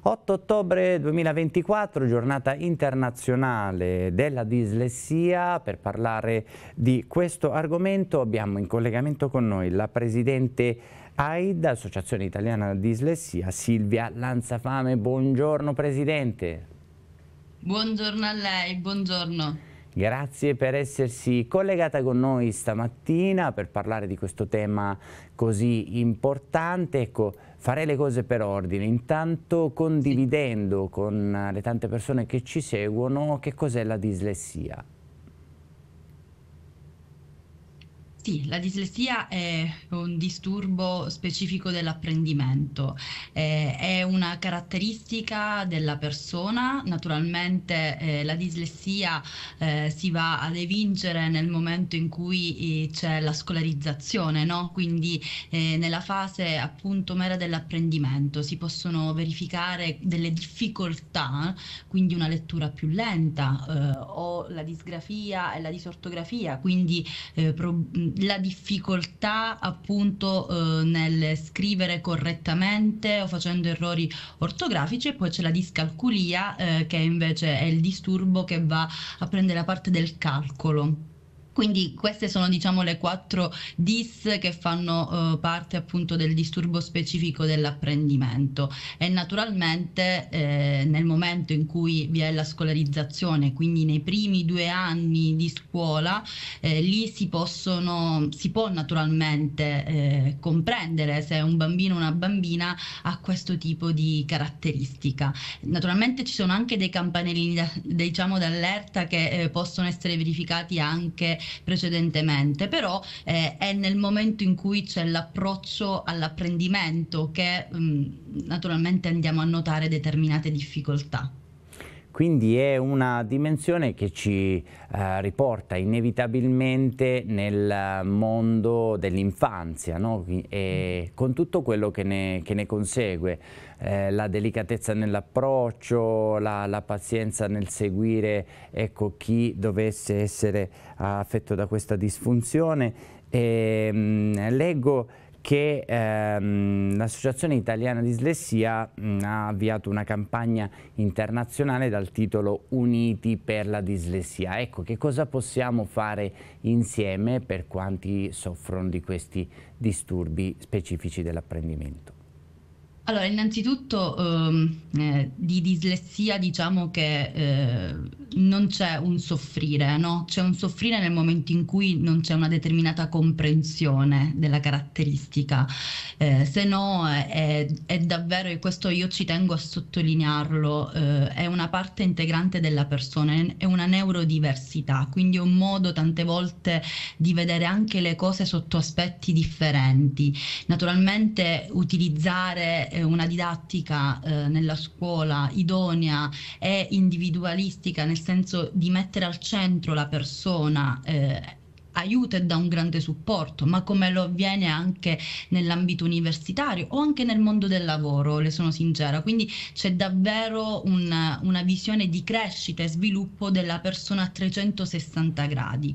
8 ottobre 2024, giornata internazionale della dislessia. Per parlare di questo argomento abbiamo in collegamento con noi la Presidente AID, Associazione Italiana Dislessia, Silvia Lanzafame. Buongiorno Presidente. Buongiorno a lei, buongiorno. Grazie per essersi collegata con noi stamattina per parlare di questo tema così importante. Ecco, fare le cose per ordine, intanto condividendo con le tante persone che ci seguono che cos'è la dislessia. Sì, la dislessia è un disturbo specifico dell'apprendimento, eh, è una caratteristica della persona, naturalmente eh, la dislessia eh, si va ad evincere nel momento in cui eh, c'è la scolarizzazione, no? quindi eh, nella fase appunto mera dell'apprendimento si possono verificare delle difficoltà, quindi una lettura più lenta eh, o la disgrafia e la disortografia, quindi eh, pro- la difficoltà appunto eh, nel scrivere correttamente o facendo errori ortografici e poi c'è la discalculia eh, che invece è il disturbo che va a prendere la parte del calcolo. Quindi queste sono diciamo le quattro DIS che fanno eh, parte appunto del disturbo specifico dell'apprendimento e naturalmente eh, nel momento in cui vi è la scolarizzazione, quindi nei primi due anni di scuola, eh, lì si possono, si può naturalmente eh, comprendere se un bambino o una bambina ha questo tipo di caratteristica. Naturalmente ci sono anche dei campanellini diciamo d'allerta che eh, possono essere verificati anche precedentemente, però eh, è nel momento in cui c'è l'approccio all'apprendimento che mh, mm, naturalmente andiamo a notare determinate difficoltà. Quindi è una dimensione che ci eh, riporta inevitabilmente nel mondo dell'infanzia no? e con tutto quello che ne, che ne consegue, eh, la delicatezza nell'approccio, la, la, pazienza nel seguire ecco, chi dovesse essere affetto da questa disfunzione. E, ehm, mh, leggo che ehm, l'Associazione Italiana Dislessia mm, ha avviato una campagna internazionale dal titolo Uniti per la dislessia. Ecco, che cosa possiamo fare insieme per quanti soffrono di questi disturbi specifici dell'apprendimento? Allora, innanzitutto ehm, eh, di dislessia diciamo che eh, non c'è un soffrire, no? C'è un soffrire nel momento in cui non c'è una determinata comprensione della caratteristica, eh, se no è, è, davvero, e questo io ci tengo a sottolinearlo, eh, è una parte integrante della persona, è una neurodiversità, quindi è un modo tante volte di vedere anche le cose sotto aspetti differenti. Naturalmente utilizzare eh, una didattica eh, nella scuola idonea e individualistica, nel senso di mettere al centro la persona eh, aiuto e dà un grande supporto, ma come lo avviene anche nell'ambito universitario o anche nel mondo del lavoro, le sono sincera. Quindi c'è davvero una, una visione di crescita e sviluppo della persona a 360 gradi.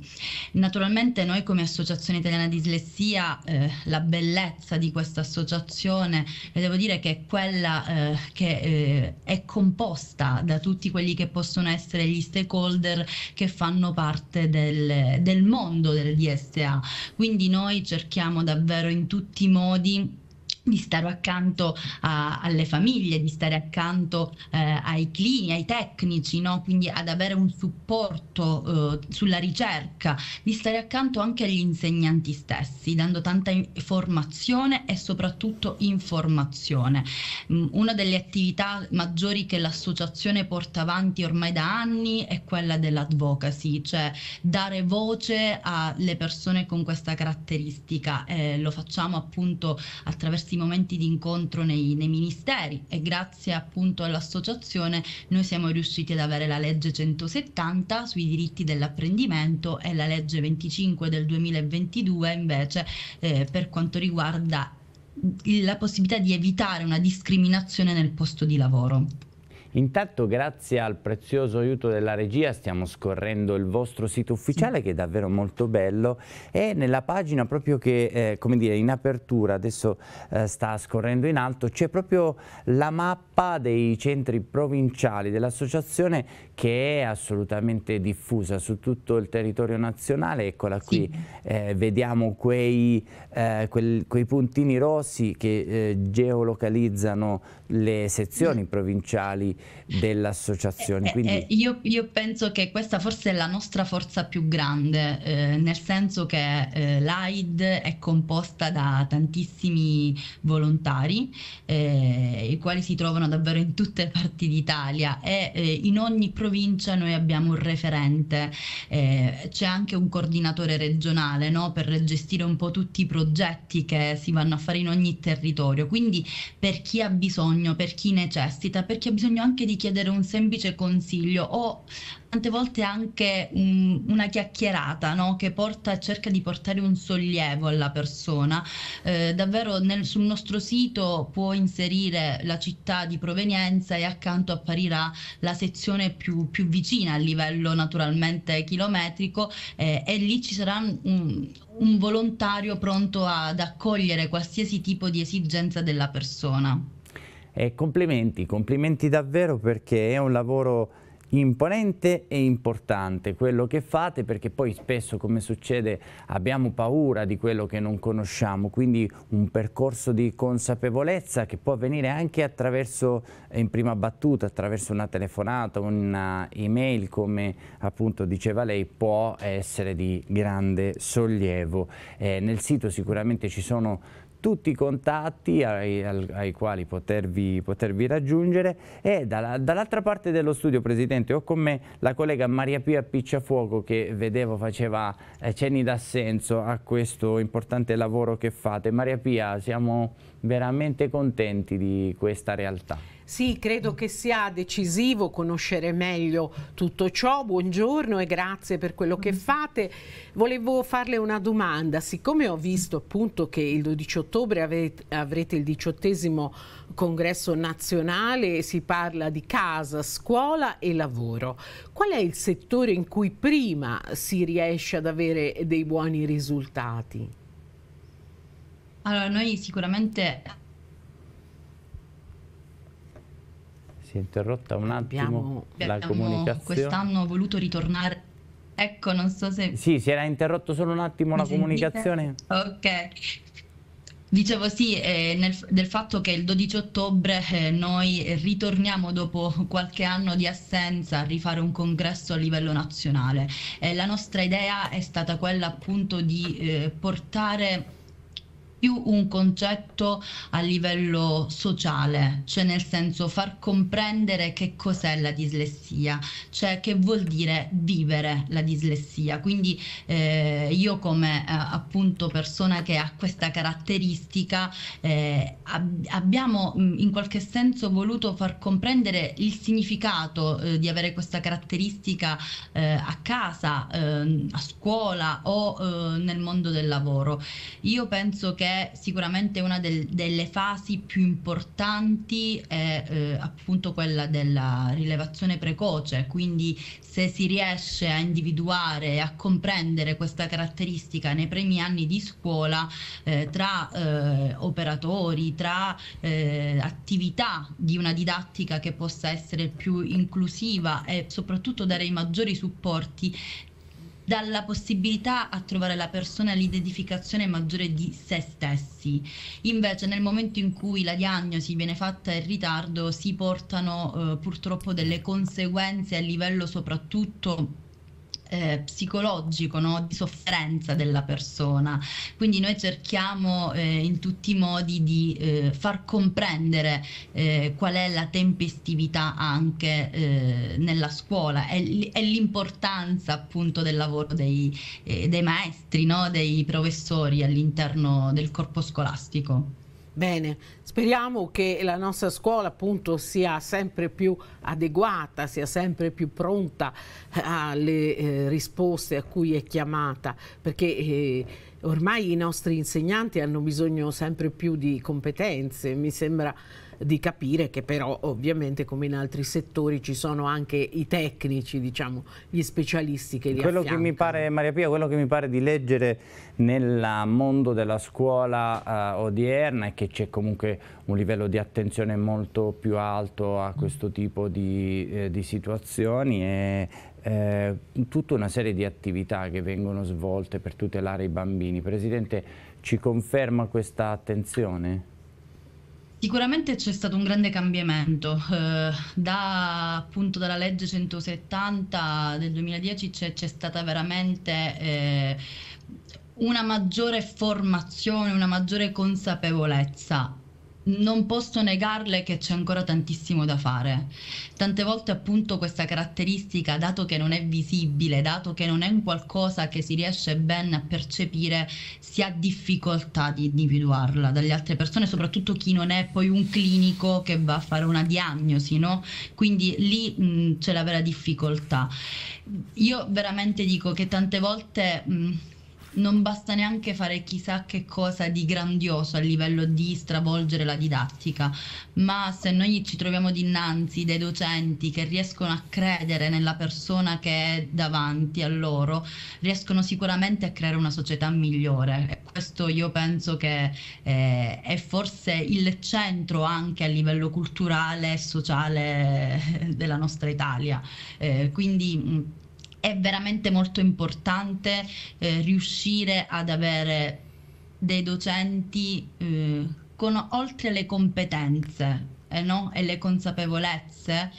Naturalmente noi come Associazione Italiana Dislessia, eh, la bellezza di questa associazione, le devo dire che è quella eh, che eh, è composta da tutti quelli che possono essere gli stakeholder che fanno parte del, del mondo del DSA. Quindi noi cerchiamo davvero in tutti i modi di stare accanto a, alle famiglie, di stare accanto eh, ai clini, ai tecnici, no? quindi ad avere un supporto eh, sulla ricerca, di stare accanto anche agli insegnanti stessi, dando tanta formazione e soprattutto informazione. Mm, una delle attività maggiori che l'associazione porta avanti ormai da anni è quella dell'advocacy, cioè dare voce alle persone con questa caratteristica. Eh, lo facciamo appunto attraverso questi momenti di incontro nei, nei ministeri e grazie appunto all'associazione noi siamo riusciti ad avere la legge 170 sui diritti dell'apprendimento e la legge 25 del 2022 invece eh, per quanto riguarda la possibilità di evitare una discriminazione nel posto di lavoro. Intanto grazie al prezioso aiuto della regia stiamo scorrendo il vostro sito ufficiale sì. Mm. che è davvero molto bello e nella pagina proprio che eh, come dire in apertura adesso eh, sta scorrendo in alto c'è proprio la mappa dei centri provinciali dell'associazione che è assolutamente diffusa su tutto il territorio nazionale eccola sì. qui eh, vediamo quei, eh, quel, quei, puntini rossi che eh, geolocalizzano le sezioni provinciali dell'associazione. Eh, eh, quindi... Io, io, penso che questa forse è la nostra forza più grande, eh, nel senso che eh, l'AID è composta da tantissimi volontari, eh, i quali si trovano davvero in tutte le parti d'Italia e eh, in ogni provincia noi abbiamo un referente, c'è anche un coordinatore regionale no? per gestire un po' tutti i progetti che si vanno a fare in ogni territorio, quindi per chi ha bisogno, per chi necessita, per chi ha bisogno anche anche di chiedere un semplice consiglio o tante volte anche un, una chiacchierata no? che porta, cerca di portare un sollievo alla persona. Eh, davvero nel, sul nostro sito può inserire la città di provenienza e accanto apparirà la sezione più, più vicina a livello naturalmente chilometrico eh, e lì ci sarà un, un volontario pronto ad accogliere qualsiasi tipo di esigenza della persona. E complimenti, complimenti davvero perché è un lavoro imponente e importante quello che fate perché poi spesso come succede abbiamo paura di quello che non conosciamo quindi un percorso di consapevolezza che può avvenire anche attraverso in prima battuta attraverso una telefonata un'email come appunto diceva lei può essere di grande sollievo eh, nel sito sicuramente ci sono tutti i contatti ai, ai quali potervi, potervi, raggiungere e dalla, dall'altra parte dello studio Presidente ho con me la collega Maria Pia Picciafuoco che vedevo faceva eh, cenni d'assenso a questo importante lavoro che fate. Maria Pia siamo veramente contenti di questa realtà. Sì, credo che sia decisivo conoscere meglio tutto ciò. Buongiorno e grazie per quello che fate. Volevo farle una domanda. Siccome ho visto appunto che il 12 ottobre avete, avrete il diciottesimo congresso nazionale, si parla di casa, scuola e lavoro. Qual è il settore in cui prima si riesce ad avere dei buoni risultati? Allora, noi sicuramente si è interrotta un attimo abbiamo, la comunicazione. Quest'anno ho voluto ritornare. Ecco, non so se... Sì, si era interrotto solo un attimo Mi la sentite? comunicazione. Ok. Dicevo sì, eh, nel, del fatto che il 12 ottobre eh, noi ritorniamo dopo qualche anno di assenza a rifare un congresso a livello nazionale. Eh, la nostra idea è stata quella appunto di eh, portare più un concetto a livello sociale, cioè nel senso far comprendere che cos'è la dislessia, cioè che vuol dire vivere la dislessia. Quindi eh, io come eh, appunto persona che ha questa caratteristica eh, ab- abbiamo mm, in qualche senso voluto far comprendere il significato eh, di avere questa caratteristica eh, a casa, eh, a scuola o nel mondo del lavoro. Io penso che sicuramente una del, delle fasi più importanti è eh, appunto quella della rilevazione precoce, quindi se si riesce a individuare e a comprendere questa caratteristica nei primi anni di scuola eh, tra eh, operatori, tra eh, attività di una didattica che possa essere più inclusiva e soprattutto dare i maggiori supporti, dalla possibilità a trovare la persona l'identificazione maggiore di se stessi. Invece nel momento in cui la diagnosi viene fatta in ritardo si portano eh, purtroppo delle conseguenze a livello soprattutto eh, psicologico, no? di sofferenza della persona. Quindi noi cerchiamo eh, in tutti i modi di eh, far comprendere eh, qual è la tempestività anche eh, nella scuola e, l'importanza appunto del lavoro dei, eh, dei maestri, no? dei professori all'interno del corpo scolastico. Bene, speriamo che la nostra scuola appunto sia sempre più adeguata, sia sempre più pronta eh, alle eh, risposte a cui è chiamata, perché eh, ormai i nostri insegnanti hanno bisogno sempre più di competenze, mi sembra di capire che però ovviamente come in altri settori ci sono anche i tecnici, diciamo, gli specialisti che li quello affiancano. Che mi pare, Maria Pia, quello che mi pare di leggere nel ah, mondo della scuola eh, odierna è che c'è comunque un livello di attenzione molto più alto a mm. questo tipo di, eh, di situazioni e eh, tutta una serie di attività che vengono svolte per tutelare i bambini. Presidente, ci conferma questa attenzione? Sicuramente c'è stato un grande cambiamento, eh, da, appunto dalla legge 170 del 2010 c'è, c'è stata veramente eh, una maggiore formazione, una maggiore consapevolezza non posso negarle che c'è ancora tantissimo da fare. Tante volte appunto questa caratteristica, dato che non è visibile, dato che non è un qualcosa che si riesce ben a percepire, si ha difficoltà di individuarla dalle altre persone, soprattutto chi non è poi un clinico che va a fare una diagnosi, no? Quindi lì mh, c'è la vera difficoltà. Io veramente dico che tante volte... Mh, non basta neanche fare chissà che cosa di grandioso a livello di stravolgere la didattica, ma se noi ci troviamo dinanzi dei docenti che riescono a credere nella persona che è davanti a loro, riescono sicuramente a creare una società migliore e questo io penso che eh, è forse il centro anche a livello culturale e sociale eh, della nostra Italia. Eh, quindi è veramente molto importante eh, riuscire ad avere dei docenti eh, con oltre le competenze eh, no? e le consapevolezze,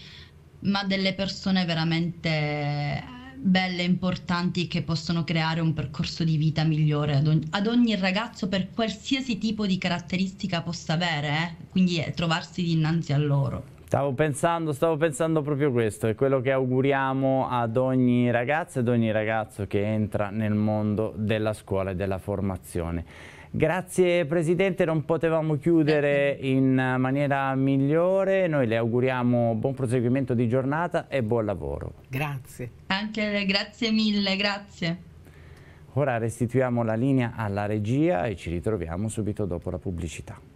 ma delle persone veramente eh, belle, importanti che possono creare un percorso di vita migliore ad ogni, ad ogni ragazzo per qualsiasi tipo di caratteristica possa avere, eh? quindi eh, trovarsi dinanzi a loro. Stavo pensando, stavo pensando proprio questo, è quello che auguriamo ad ogni ragazza ed ogni ragazzo che entra nel mondo della scuola e della formazione. Grazie Presidente, non potevamo chiudere in maniera migliore, noi le auguriamo buon proseguimento di giornata e buon lavoro. Grazie. Anche grazie mille, grazie. Ora restituiamo la linea alla regia e ci ritroviamo subito dopo la pubblicità.